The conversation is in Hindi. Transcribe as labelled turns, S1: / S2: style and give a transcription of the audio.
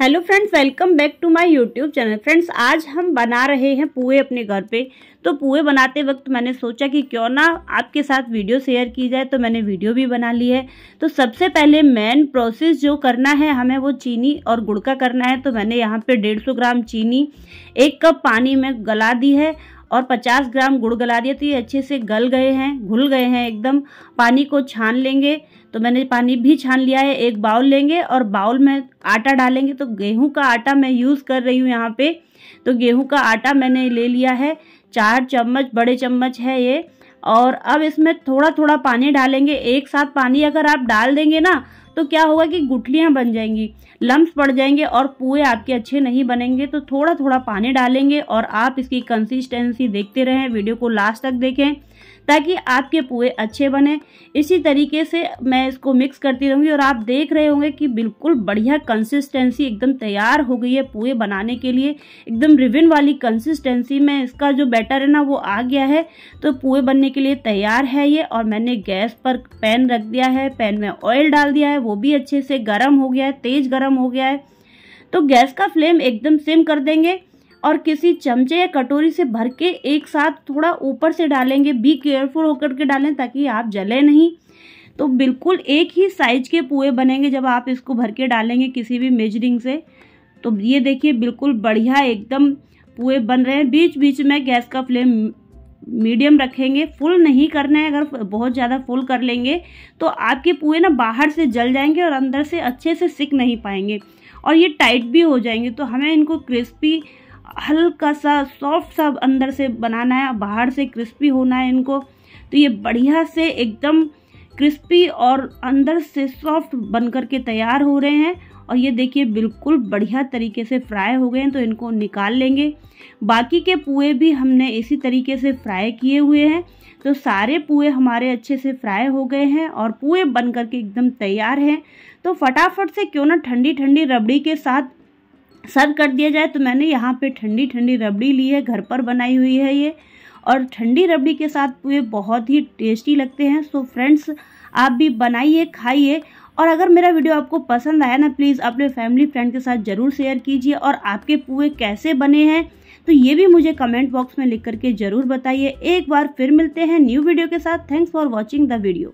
S1: hello friends welcome back to my YouTube channel friends आज हम बना रहे हैं पुए अपने घर पे तो पुए बनाते वक्त मैंने सोचा कि क्यों ना आपके साथ वीडियो शेयर की जाए तो मैंने वीडियो भी बना ली है तो सबसे पहले मेन प्रोसेस जो करना है हमें वो चीनी और गुड़ का करना है तो मैंने यहाँ पे डेढ़ ग्राम चीनी एक कप पानी में गला दी है और 50 ग्राम गुड़ गला दिया तो ये अच्छे से गल गए हैं घुल गए हैं एकदम पानी को छान लेंगे तो मैंने पानी भी छान लिया है एक बाउल लेंगे और बाउल में आटा डालेंगे तो गेहूं का आटा मैं यूज़ कर रही हूँ यहाँ पे तो गेहूं का आटा मैंने ले लिया है चार चम्मच बड़े चम्मच है ये और अब इसमें थोड़ा थोड़ा पानी डालेंगे एक साथ पानी अगर आप डाल देंगे ना तो क्या होगा कि गुठलियाँ बन जाएंगी लम्ब पड़ जाएंगे और पुए आपके अच्छे नहीं बनेंगे तो थोड़ा थोड़ा पानी डालेंगे और आप इसकी कंसिस्टेंसी देखते रहें वीडियो को लास्ट तक देखें ताकि आपके पुए अच्छे बने इसी तरीके से मैं इसको मिक्स करती रहूँगी और आप देख रहे होंगे कि बिल्कुल बढ़िया कंसिस्टेंसी एकदम तैयार हो गई है पुए बनाने के लिए एकदम रिविन वाली कंसिस्टेंसी में इसका जो बैटर है ना वो आ गया है तो पुए बनने के लिए तैयार है ये और मैंने गैस पर पैन रख दिया है पैन में ऑयल डाल दिया है वो भी अच्छे से गर्म हो गया है तेज गर्म हो गया है तो गैस का फ्लेम एकदम सिम कर देंगे और किसी चमचे या कटोरी से भर के एक साथ थोड़ा ऊपर से डालेंगे बी केयरफुल होकर के डालें ताकि आप जले नहीं तो बिल्कुल एक ही साइज के पुए बनेंगे जब आप इसको भर के डालेंगे किसी भी मेजरिंग से तो ये देखिए बिल्कुल बढ़िया एकदम पुए बन रहे हैं बीच बीच में गैस का फ्लेम मीडियम रखेंगे फुल नहीं करना है अगर बहुत ज़्यादा फुल कर लेंगे तो आपके पुए ना बाहर से जल जाएंगे और अंदर से अच्छे से सिक नहीं पाएंगे और ये टाइट भी हो जाएंगे तो हमें इनको क्रिस्पी हल्का सा सॉफ्ट सा अंदर से बनाना है बाहर से क्रिस्पी होना है इनको तो ये बढ़िया से एकदम क्रिस्पी और अंदर से सॉफ्ट बन कर के तैयार हो रहे हैं और ये देखिए बिल्कुल बढ़िया तरीके से फ्राई हो गए हैं तो इनको निकाल लेंगे बाकी के पुए भी हमने इसी तरीके से फ्राई किए हुए हैं तो सारे पुए हमारे अच्छे से फ्राई हो गए हैं और पुए बन करके एकदम तैयार हैं तो फटाफट से क्यों ना ठंडी ठंडी रबड़ी के साथ सर्व कर दिया जाए तो मैंने यहाँ पे ठंडी ठंडी रबड़ी ली है घर पर बनाई हुई है ये और ठंडी रबड़ी के साथ वे बहुत ही टेस्टी लगते हैं सो फ्रेंड्स आप भी बनाइए खाइए और अगर मेरा वीडियो आपको पसंद आया ना प्लीज़ अपने फैमिली फ्रेंड के साथ ज़रूर शेयर कीजिए और आपके पुए कैसे बने हैं तो ये भी मुझे कमेंट बॉक्स में लिख करके ज़रूर बताइए एक बार फिर मिलते हैं न्यू वीडियो के साथ thanks for watching the video